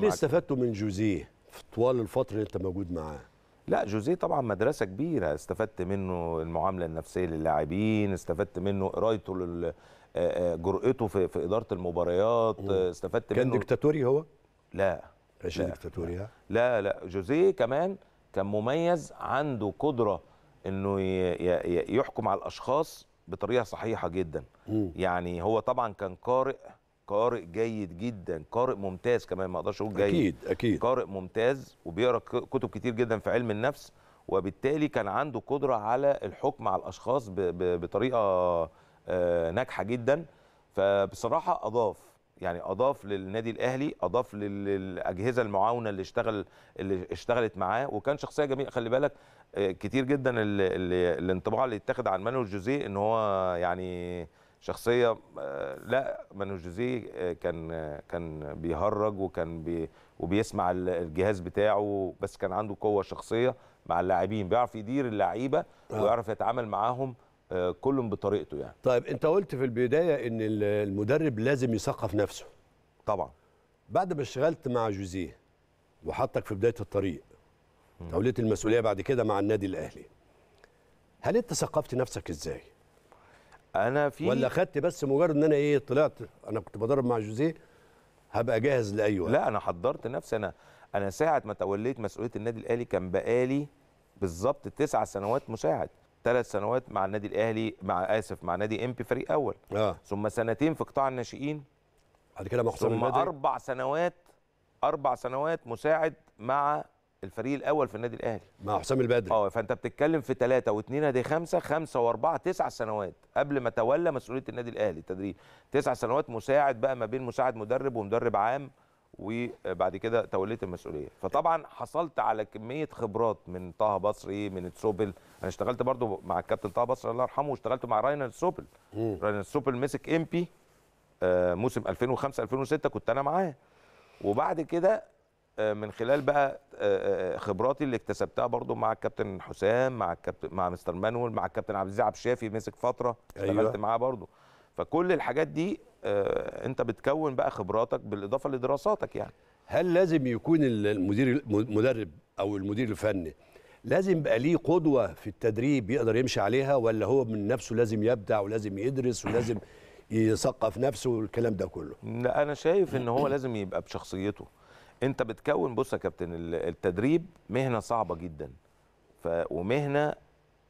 ليه استفدتوا من جوزيه طوال الفتره اللي انت موجود معاه لا جوزيه طبعا مدرسه كبيره استفدت منه المعامله النفسيه للاعبين استفدت منه قرايته لل... آه، آه، جرأته في, في اداره المباريات استفدت كان منه كان ديكتاتوري هو لا مش ديكتاتوري لا. لا لا جوزيه كمان كان مميز عنده قدره انه يحكم على الاشخاص بطريقه صحيحه جدا م. يعني هو طبعا كان قارئ قارئ جيد جدا قارئ ممتاز كمان ما اقدرش اقول جيد اكيد اكيد قارئ ممتاز وبيقرا كتب كتير جدا في علم النفس وبالتالي كان عنده قدره على الحكم على الاشخاص بطريقه آه، ناجحه جدا فبصراحه اضاف يعني اضاف للنادي الاهلي اضاف للاجهزه المعاونه اللي اشتغل اللي اشتغلت معاه وكان شخصيه جميله خلي بالك آه، كتير جدا الانطباع اللي اتخذ عن مانويل جوزيه ان هو يعني شخصيه آه، لا مانو جوزيه آه، كان آه، كان بيهرج وكان بي وبيسمع الجهاز بتاعه بس كان عنده قوه شخصيه مع اللاعبين بيعرف يدير اللعيبه ويعرف يتعامل معاهم كلهم بطريقته يعني طيب انت قلت في البدايه ان المدرب لازم يثقف نفسه طبعا بعد ما اشتغلت مع جوزيه وحطك في بدايه الطريق توليت المسؤوليه بعد كده مع النادي الاهلي هل انت ثقفت نفسك ازاي انا في ولا خدت بس مجرد ان انا ايه طلعت انا كنت بدرب مع جوزيه هبقى جاهز لاي وقت لا انا حضرت نفسي انا انا ساعه ما توليت مسؤوليه النادي الاهلي كان بقالي بالظبط تسع سنوات مساعد ثلاث سنوات مع النادي الاهلي مع اسف مع نادي بي فريق اول آه. ثم سنتين في قطاع الناشئين بعد كده مع ثم اربع سنوات اربع سنوات مساعد مع الفريق الاول في النادي الاهلي مع حسام البدري اه فانت بتتكلم في ثلاثه واثنين ادي خمسه خمسه واربعه تسع سنوات قبل ما تولى مسؤوليه النادي الاهلي التدريب تسع سنوات مساعد بقى ما بين مساعد مدرب ومدرب عام وبعد كده توليت المسؤوليه فطبعا حصلت على كميه خبرات من طه بصري من تسوبل انا اشتغلت برضو مع الكابتن طه بصري الله يرحمه واشتغلت مع راينر تسوبل راينر تسوبل مسك امبي آه، موسم 2005 2006 كنت انا معاه وبعد كده من خلال بقى آه، آه، آه، خبراتي اللي اكتسبتها برضو مع الكابتن حسام مع الكابتن مع مستر مانويل مع الكابتن عبد العزيز عبد الشافي مسك فتره اشتغلت أيوة. معاه برضو فكل الحاجات دي انت بتكون بقى خبراتك بالاضافه لدراساتك يعني هل لازم يكون المدير المدرب او المدير الفني لازم يبقى ليه قدوه في التدريب يقدر يمشي عليها ولا هو من نفسه لازم يبدع ولازم يدرس ولازم يثقف نفسه والكلام ده كله لا انا شايف ان هو لازم يبقى بشخصيته انت بتكون بص يا كابتن التدريب مهنه صعبه جدا ف ومهنه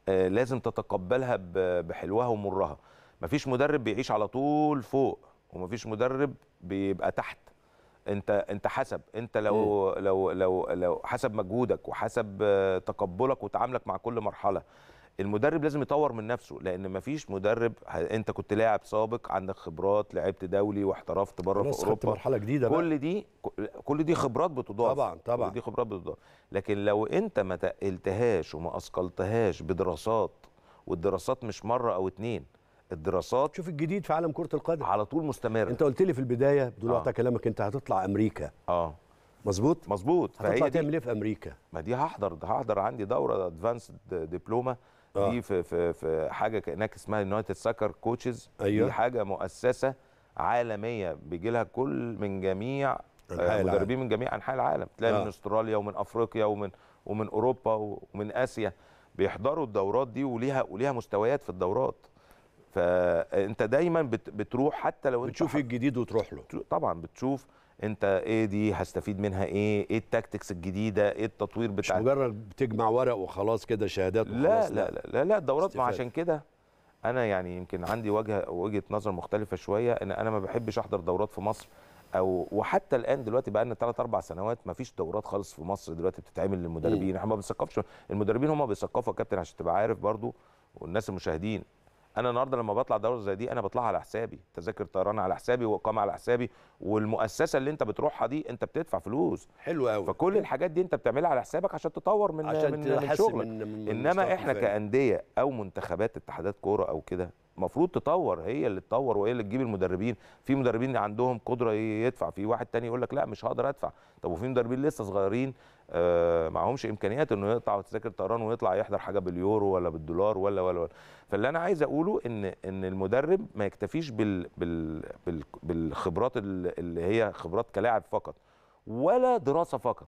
آه، لازم تتقبلها بحلوها ومرها مفيش مدرب بيعيش على طول فوق ومفيش مدرب بيبقى تحت انت انت حسب انت لو لو لو لو حسب مجهودك وحسب آه، تقبلك وتعاملك مع كل مرحله المدرب لازم يطور من نفسه لان مفيش مدرب انت كنت لاعب سابق عندك خبرات لعبت دولي واحترفت بره في اوروبا مرحله جديده بقى. كل دي كل دي خبرات بتضاف طبعا طبعا كل دي خبرات بتضاف لكن لو انت ما تقلتهاش وما اثقلتهاش بدراسات والدراسات مش مره او اتنين الدراسات شوف الجديد في عالم كره القدم على طول مستمر انت قلت لي في البدايه بدون آه. كلامك انت هتطلع امريكا اه مظبوط مظبوط هتطلع تعمل ايه في امريكا ما دي هحضر هحضر عندي دوره ادفانسد دبلومه آه. دي في في في حاجه هناك اسمها يونايتد سكر كوتشز دي أيوه. حاجه مؤسسه عالميه بيجي لها كل من جميع آه، مدربين من جميع انحاء العالم تلاقي آه. من استراليا ومن افريقيا ومن ومن اوروبا ومن اسيا بيحضروا الدورات دي وليها وليها مستويات في الدورات فانت دايما بتروح حتى لو انت بتشوف ايه الجديد وتروح له طبعا بتشوف انت ايه دي هستفيد منها ايه ايه التاكتكس الجديده ايه التطوير بتاع مش مجرد بتجمع ورق وخلاص كده شهادات وخلاص لا لا لا لا, لا الدورات ما عشان كده انا يعني يمكن عندي وجهه وجهه نظر مختلفه شويه ان انا ما بحبش احضر دورات في مصر او وحتى الان دلوقتي بقى لنا 3 4 سنوات ما فيش دورات خالص في مصر دلوقتي بتتعمل للمدربين احنا ما بنثقفش المدربين هم بيثقفوا يا كابتن عشان تبقى عارف برضو والناس المشاهدين انا النهارده لما بطلع دوره زي دي انا بطلعها على حسابي تذاكر طيران على حسابي واقامه على حسابي والمؤسسه اللي انت بتروحها دي انت بتدفع فلوس حلو قوي فكل الحاجات دي انت بتعملها على حسابك عشان تطور من عشان من, من شغلك من انما احنا كانديه او منتخبات اتحادات كوره او كده المفروض تطور هي اللي تطور وهي اللي تجيب المدربين في مدربين عندهم قدره يدفع في واحد تاني يقول لك لا مش هقدر ادفع طب وفي مدربين لسه صغيرين آه معهمش امكانيات انه يقطع تذاكر طيران ويطلع يحضر حاجه باليورو ولا بالدولار ولا ولا ولا فاللي انا عايز اقوله ان ان المدرب ما يكتفيش بال بال, بال بالخبرات اللي هي خبرات كلاعب فقط ولا دراسه فقط